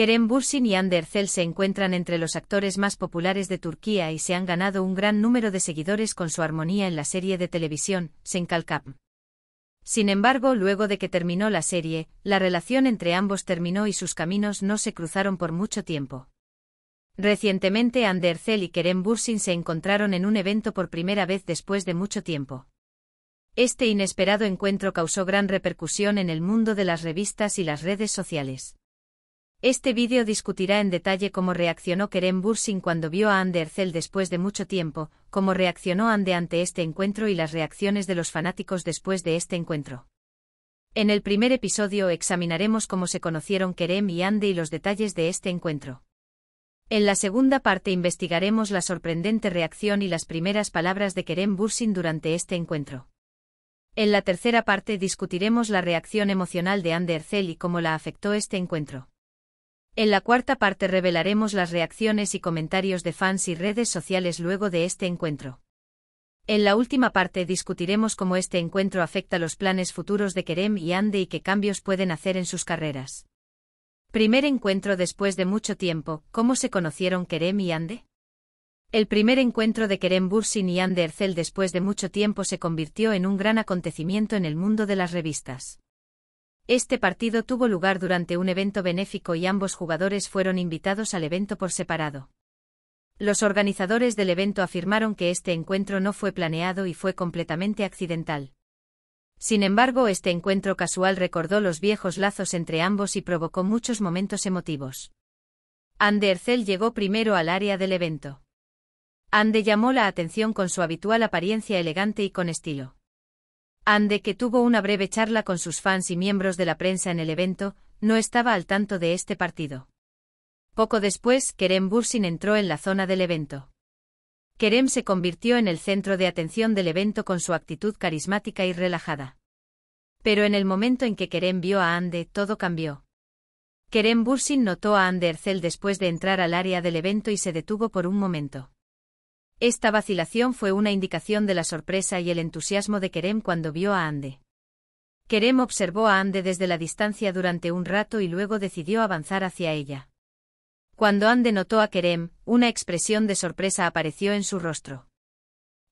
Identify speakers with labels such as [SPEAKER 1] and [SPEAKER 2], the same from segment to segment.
[SPEAKER 1] Kerem Bursin y Ander se encuentran entre los actores más populares de Turquía y se han ganado un gran número de seguidores con su armonía en la serie de televisión, Senkalkap. Sin embargo, luego de que terminó la serie, la relación entre ambos terminó y sus caminos no se cruzaron por mucho tiempo. Recientemente Ander y Kerem Bursin se encontraron en un evento por primera vez después de mucho tiempo. Este inesperado encuentro causó gran repercusión en el mundo de las revistas y las redes sociales. Este vídeo discutirá en detalle cómo reaccionó Kerem Bursin cuando vio a Andercel después de mucho tiempo, cómo reaccionó Ande ante este encuentro y las reacciones de los fanáticos después de este encuentro. En el primer episodio examinaremos cómo se conocieron Kerem y Ande y los detalles de este encuentro. En la segunda parte investigaremos la sorprendente reacción y las primeras palabras de Kerem Bursin durante este encuentro. En la tercera parte discutiremos la reacción emocional de Ander y cómo la afectó este encuentro. En la cuarta parte revelaremos las reacciones y comentarios de fans y redes sociales luego de este encuentro. En la última parte discutiremos cómo este encuentro afecta los planes futuros de Kerem y Ande y qué cambios pueden hacer en sus carreras. Primer encuentro después de mucho tiempo, ¿cómo se conocieron Kerem y Ande? El primer encuentro de Kerem Bursin y Ande Ercel después de mucho tiempo se convirtió en un gran acontecimiento en el mundo de las revistas. Este partido tuvo lugar durante un evento benéfico y ambos jugadores fueron invitados al evento por separado. Los organizadores del evento afirmaron que este encuentro no fue planeado y fue completamente accidental. Sin embargo, este encuentro casual recordó los viejos lazos entre ambos y provocó muchos momentos emotivos. Andercel llegó primero al área del evento. Ande llamó la atención con su habitual apariencia elegante y con estilo. Ande, que tuvo una breve charla con sus fans y miembros de la prensa en el evento, no estaba al tanto de este partido. Poco después, Kerem Bursin entró en la zona del evento. Kerem se convirtió en el centro de atención del evento con su actitud carismática y relajada. Pero en el momento en que Kerem vio a Ande, todo cambió. Kerem Bursin notó a Ande Ercel después de entrar al área del evento y se detuvo por un momento. Esta vacilación fue una indicación de la sorpresa y el entusiasmo de Kerem cuando vio a Ande. Kerem observó a Ande desde la distancia durante un rato y luego decidió avanzar hacia ella. Cuando Ande notó a Kerem, una expresión de sorpresa apareció en su rostro.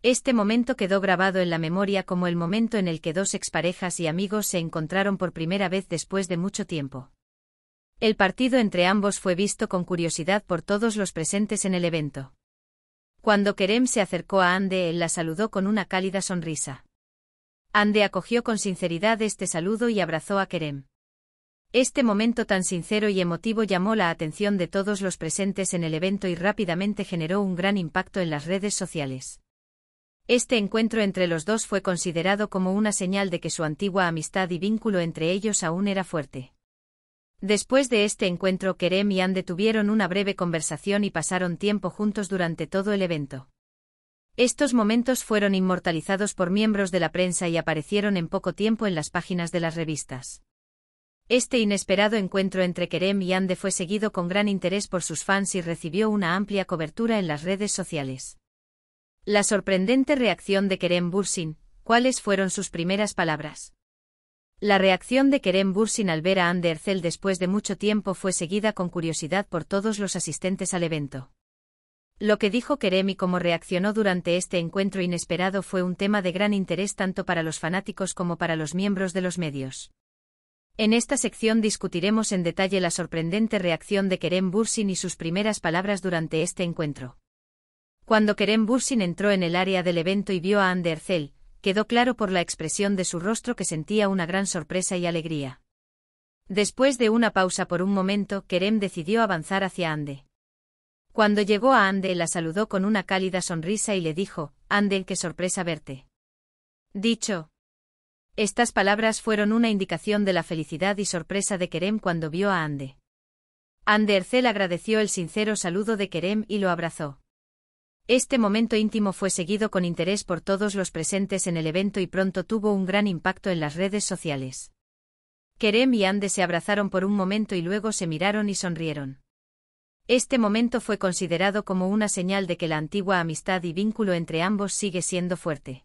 [SPEAKER 1] Este momento quedó grabado en la memoria como el momento en el que dos exparejas y amigos se encontraron por primera vez después de mucho tiempo. El partido entre ambos fue visto con curiosidad por todos los presentes en el evento. Cuando Kerem se acercó a Ande, él la saludó con una cálida sonrisa. Ande acogió con sinceridad este saludo y abrazó a Kerem. Este momento tan sincero y emotivo llamó la atención de todos los presentes en el evento y rápidamente generó un gran impacto en las redes sociales. Este encuentro entre los dos fue considerado como una señal de que su antigua amistad y vínculo entre ellos aún era fuerte. Después de este encuentro Kerem y Ande tuvieron una breve conversación y pasaron tiempo juntos durante todo el evento. Estos momentos fueron inmortalizados por miembros de la prensa y aparecieron en poco tiempo en las páginas de las revistas. Este inesperado encuentro entre Kerem y Ande fue seguido con gran interés por sus fans y recibió una amplia cobertura en las redes sociales. La sorprendente reacción de Kerem Bursin, ¿cuáles fueron sus primeras palabras? La reacción de Kerem Bursin al ver a Andercel después de mucho tiempo fue seguida con curiosidad por todos los asistentes al evento. Lo que dijo Kerem y cómo reaccionó durante este encuentro inesperado fue un tema de gran interés tanto para los fanáticos como para los miembros de los medios. En esta sección discutiremos en detalle la sorprendente reacción de Kerem Bursin y sus primeras palabras durante este encuentro. Cuando Kerem Bursin entró en el área del evento y vio a Andercel, quedó claro por la expresión de su rostro que sentía una gran sorpresa y alegría. Después de una pausa por un momento, Kerem decidió avanzar hacia Ande. Cuando llegó a Ande la saludó con una cálida sonrisa y le dijo, Ande, qué sorpresa verte. Dicho. Estas palabras fueron una indicación de la felicidad y sorpresa de Kerem cuando vio a Ande. Ande Ercel agradeció el sincero saludo de Kerem y lo abrazó. Este momento íntimo fue seguido con interés por todos los presentes en el evento y pronto tuvo un gran impacto en las redes sociales. Kerem y Ande se abrazaron por un momento y luego se miraron y sonrieron. Este momento fue considerado como una señal de que la antigua amistad y vínculo entre ambos sigue siendo fuerte.